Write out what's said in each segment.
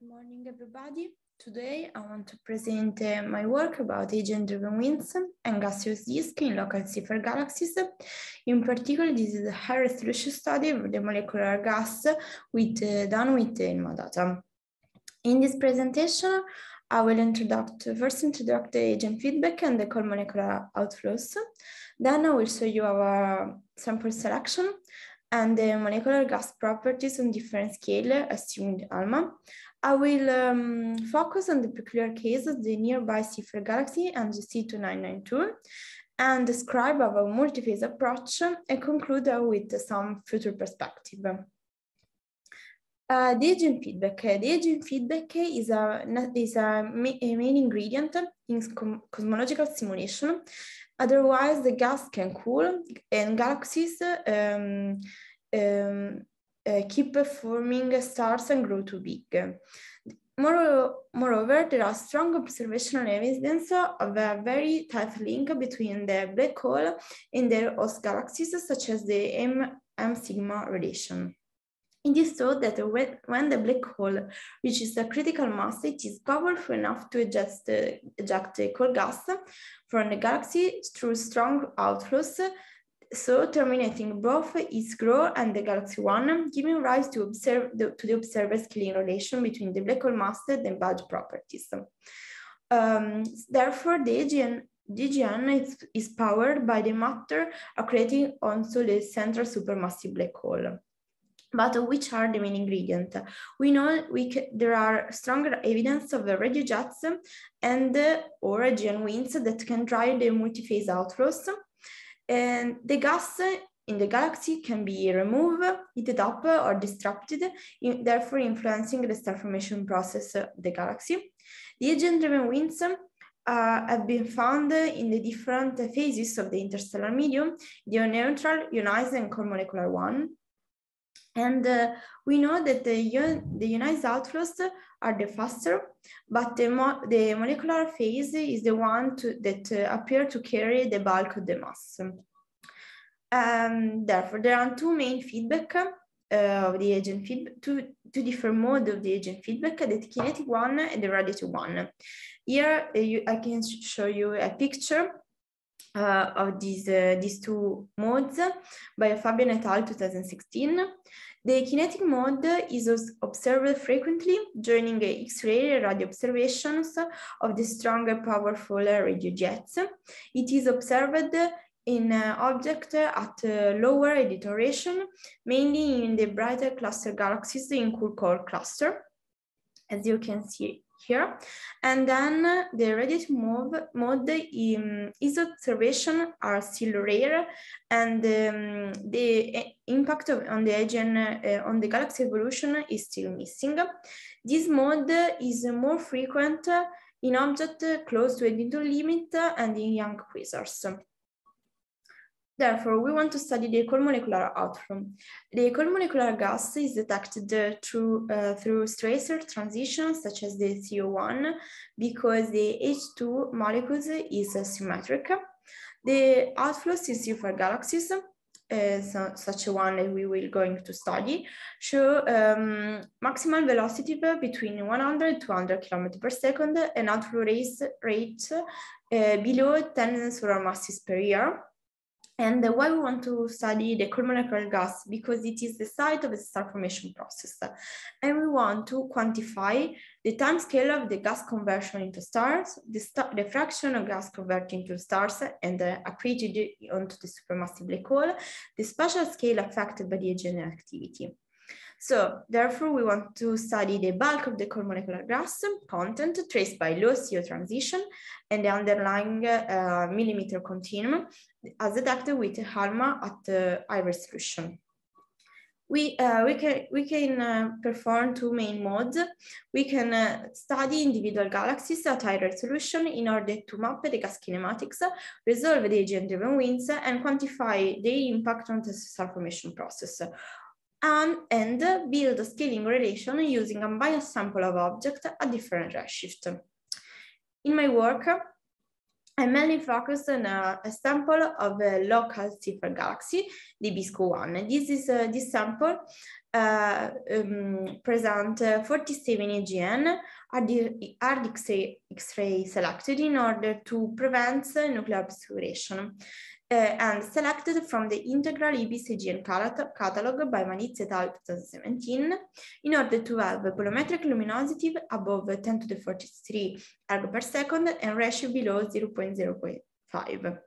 Good morning, everybody. Today, I want to present uh, my work about agent-driven winds and gaseous disk in local Cipher galaxies. In particular, this is a high-resolution study of the molecular gas with, uh, done with ENMA uh, data. In this presentation, I will first introduce the agent feedback and the core molecular outflows. Then I will show you our sample selection and the molecular gas properties on different scale, assuming ALMA. I will um, focus on the peculiar cases, the nearby Cifer galaxy and the C2992, and describe our multi-phase approach and conclude with some future perspective. Uh, the agent feedback. Uh, the feedback is a, is a, a main ingredient in cosmological simulation. Otherwise, the gas can cool and galaxies um, um, uh, keep forming stars and grow too big. More, moreover, there are strong observational evidence of a very tight link between the black hole and their host galaxies, such as the M-M sigma relation. It is thought that when the black hole reaches a critical mass, it is powerful enough to eject, uh, eject gas from the galaxy through strong outflows so terminating both its growth and the galaxy one, giving rise to, observe the, to the observer's scaling relation between the black hole mass and the bulge properties. Um, therefore, the AGN, DGN is, is powered by the matter accreting onto the central supermassive black hole but which are the main ingredient? We know we there are stronger evidence of radio jets and uh, or AGN winds that can drive the multiphase outflows, and the gas in the galaxy can be removed, heated up, or disrupted, therefore influencing the star formation process of the galaxy. The agent-driven winds uh, have been found in the different phases of the interstellar medium, the neutral, ionized, and core molecular one. And uh, we know that the, the ionized outflows are the faster, but the, mo the molecular phase is the one to, that uh, appear to carry the bulk of the mass. Um, therefore, there are two main feedback uh, of the agent feedback, two, two different modes of the agent feedback, the kinetic one and the radiative one. Here uh, you, I can show you a picture uh, of these, uh, these two modes by Fabian et al. 2016. The kinetic mode is observed frequently during X-ray radio observations of the stronger powerful radio jets. It is observed in uh, object at uh, lower iteration, mainly in the brighter cluster galaxies in core cluster, as you can see here. And then the ready to move mode um, is observation are still rare and um, the eh, impact of, on the agent uh, eh, on the galaxy evolution is still missing. This mode is more frequent in objects close to a neutral limit and in young quasars. Therefore, we want to study the equal molecular outflow. The equal molecular gas is detected uh, through, uh, through stressor transitions such as the CO1 because the H2 molecules is uh, symmetric. The outflow since 4 galaxies, uh, so, such a one that we will going to study, show um, maximal velocity uh, between 100 200 km per second and outflow race rate uh, below 10 solar masses per year and why we want to study the cold molecular gas? Because it is the site of the star formation process. And we want to quantify the time scale of the gas conversion into stars, the, star, the fraction of gas converting into stars and uh, accreted onto the supermassive black hole, the spatial scale affected by the Eugenian activity. So therefore, we want to study the bulk of the core molecular gas content traced by low CO transition and the underlying uh, millimeter continuum as detected with HALMA at uh, high resolution. We, uh, we can, we can uh, perform two main modes. We can uh, study individual galaxies at high resolution in order to map the gas kinematics, resolve the agent-driven winds, and quantify the impact on the star formation process um, and build a scaling relation using a bias sample of object at different redshift. In my work, I mainly focused on a, a sample of a local silver galaxy, the Bisco one. This is uh, this sample uh, um, present uh, 47 AGN are X-ray selected in order to prevent uh, nuclear obscuration. Uh, and selected from the integral EBCGN catalog by Manitz et al. 2017 in order to have bolometric luminosity above 10 to the 43 erg per second and ratio below 0.05.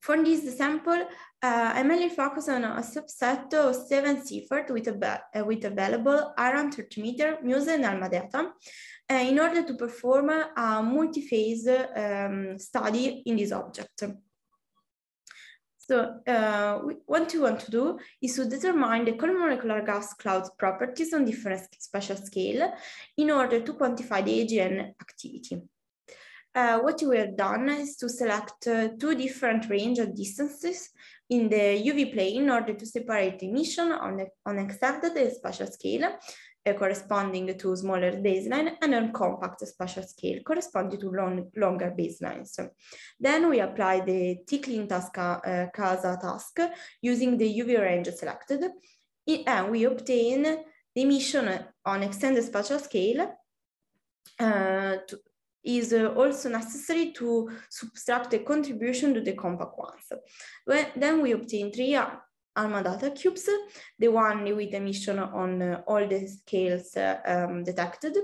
For this sample, uh, I mainly focus on a subset of seven Seifert with, uh, with available around 30 meter, Muse and ALMA data uh, in order to perform a multi-phase um, study in this object. So uh, we, what we want to do is to determine the molecular gas cloud properties on different spatial scale in order to quantify the AGN activity. Uh, what we have done is to select uh, two different range of distances in the UV plane in order to separate emission on, the, on extended spatial scale uh, corresponding to smaller baseline and on compact spatial scale corresponding to long, longer baselines. Then we apply the tickling task, uh, CASA task using the UV range selected and we obtain the emission on extended spatial scale uh, to, is uh, also necessary to subtract the contribution to the compact ones. When, then we obtain three ALMA data cubes, the one with emission on uh, all the scales uh, um, detected,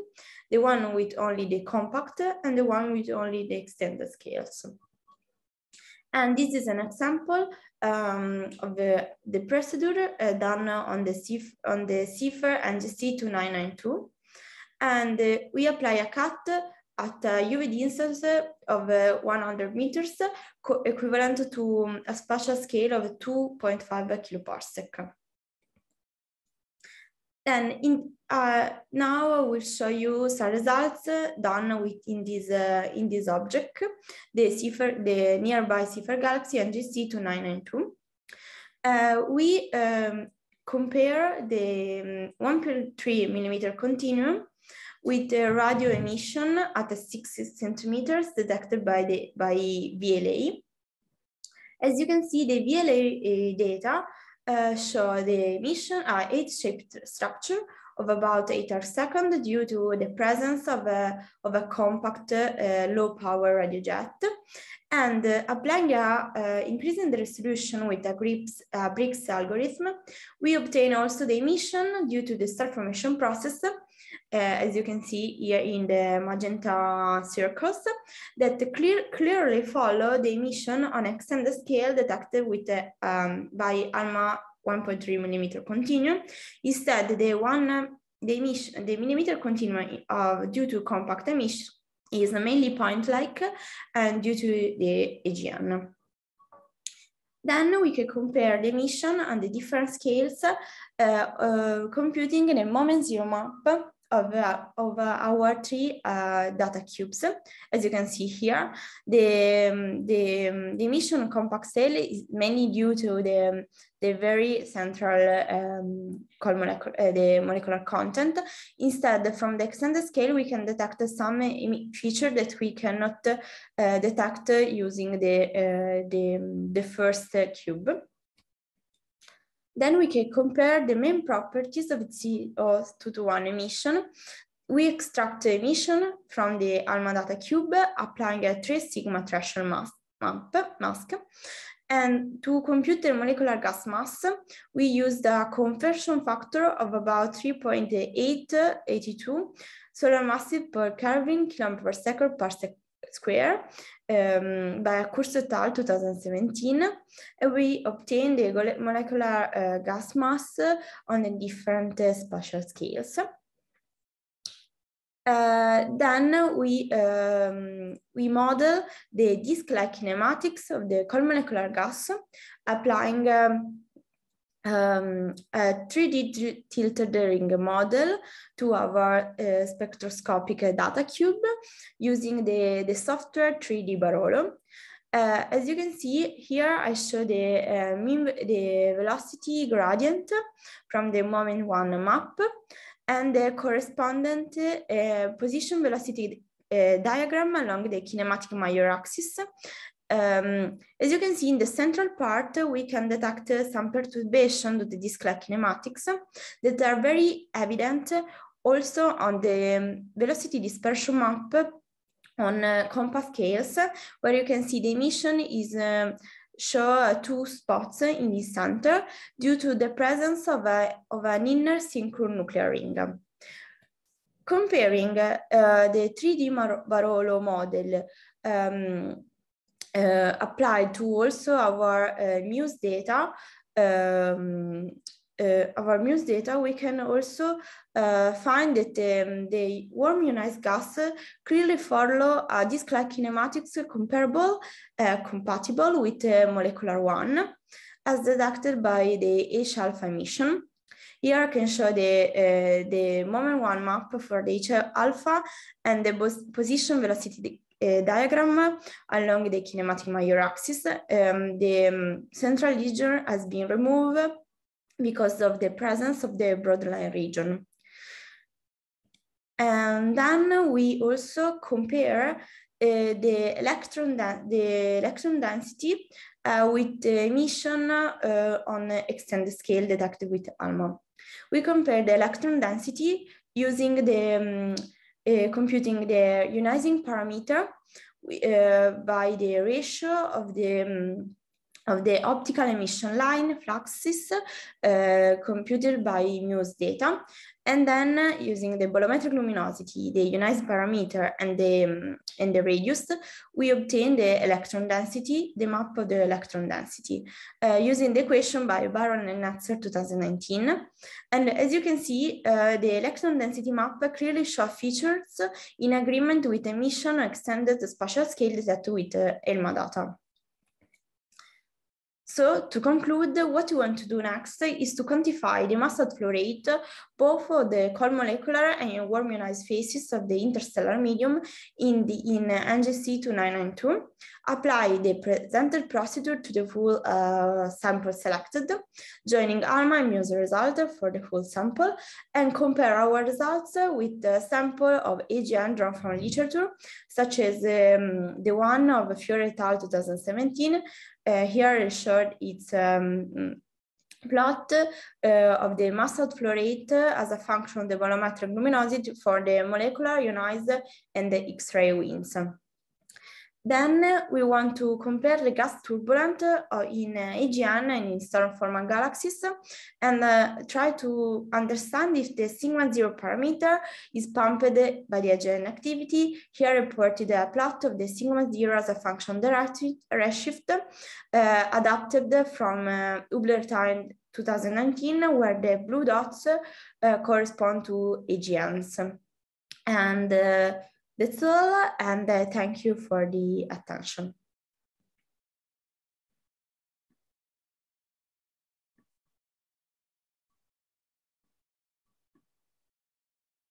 the one with only the compact, and the one with only the extended scales. And this is an example um, of the, the procedure uh, done on the, CIF, on the CIFER and the C2992. And uh, we apply a cut at a uh, UV distance of uh, 100 meters, equivalent to um, a spatial scale of 2.5 kiloparsec. Then in, uh, now I will show you some results done in this uh, in this object, the Cipher, the nearby Cipher Galaxy NGC 2992. Uh, we um, compare the um, 1.3 millimeter continuum with the radio emission at 60 centimeters detected by, the, by VLA. As you can see, the VLA eh, data uh, show the emission are uh, eight-shaped structure of about 8 per second due to the presence of a, of a compact uh, low-power radio jet. And uh, applying a, uh, increasing the resolution with a GRIPS, uh, BRICS algorithm, we obtain also the emission due to the star formation process uh, as you can see here in the magenta circles, that clear, clearly follow the emission on extended scale detected with uh, um, by ALMA 1.3 millimeter continuum. Instead, the one um, the emission the millimeter continuum of due to compact emission is mainly point-like uh, and due to the AGN. Then we can compare the emission and the different scales uh, uh, computing in a moment zero map of, uh, of uh, our three uh, data cubes. As you can see here, the, um, the, um, the, emission compact cell is mainly due to the, the very central um, molecular, uh, the molecular content. Instead, from the extended scale, we can detect some feature that we cannot detect using the, the, the first cube. Then we can compare the main properties of CO2 to 1 emission. We extract the emission from the ALMA data cube applying a 3 sigma threshold mask. mask. And to compute the molecular gas mass, we used a conversion factor of about 3.882 solar mass per Kelvin kilometer per second per sec square um, ehm, by Cursetal 2017, we obtained the molecular uh, eh, gas mass on the different uh, spatial scales. Uh, then we, um, we model the disk-like kinematics of the cold molecular gas, applying um, um, a 3D tilted ring model to our uh, spectroscopic data cube using the, the software 3D Barolo. Uh, as you can see here, I show the, uh, the velocity gradient from the moment one map and the correspondent uh, position velocity uh, diagram along the kinematic major axis um, as you can see in the central part, uh, we can detect uh, some perturbation the disk like kinematics that are very evident uh, also on the um, velocity dispersion map on uh, compass scales, where you can see the emission is um, uh, show two spots in the center due to the presence of, a, of an inner synchro nuclear ring. Comparing uh, the 3D Barolo model um, uh, applied to also our uh, muse data. Um, uh, our muse data, we can also uh, find that um, the warm ionized gas uh, clearly follow a uh, disk-like kinematics comparable, compatible with molecular one, as detected by the H-alpha emission. Here I can show the, the moment one map for the H-alpha and the position velocity uh, diagram along the kinematic major axis. Um, the um, central region has been removed because of the presence of the broadline region. And then we also compare uh, the electron the electron density uh, with the emission uh, on extended scale detected with ALMA. We compare the electron density using the um, uh, computing the ionizing parameter uh, by the ratio of the um, of the optical emission line fluxes uh, computed by MUSE data. And then uh, using the bolometric luminosity, the ionized parameter, and the, um, and the radius, we obtain the electron density, the map of the electron density, uh, using the equation by Baron and Natzer 2019. And as you can see, uh, the electron density map clearly show features in agreement with emission extended spatial scale detected with uh, ELMA data. So to conclude, what you want to do next is to quantify the mustard flow rate, both for the cold molecular and warm ionized phases of the interstellar medium in, the, in NGC 2992, apply the presented procedure to the full uh, sample selected, joining ALMA and MUSE result for the full sample, and compare our results with the sample of AGN drawn from literature such as um, the one of Fioretal 2017. Uh, here I showed its um, plot uh, of the mass outflow rate as a function of the volumetric luminosity for the molecular, ionized, and the X-ray winds. Then we want to compare the gas turbulent uh, in uh, AGN and in star forming galaxies and uh, try to understand if the sigma zero parameter is pumped by the AGN activity. Here reported a plot of the sigma zero as a function the redshift adapted from uh, Hubler time 2019, where the blue dots correspond to AGNs. And that's all and thank you for the attention.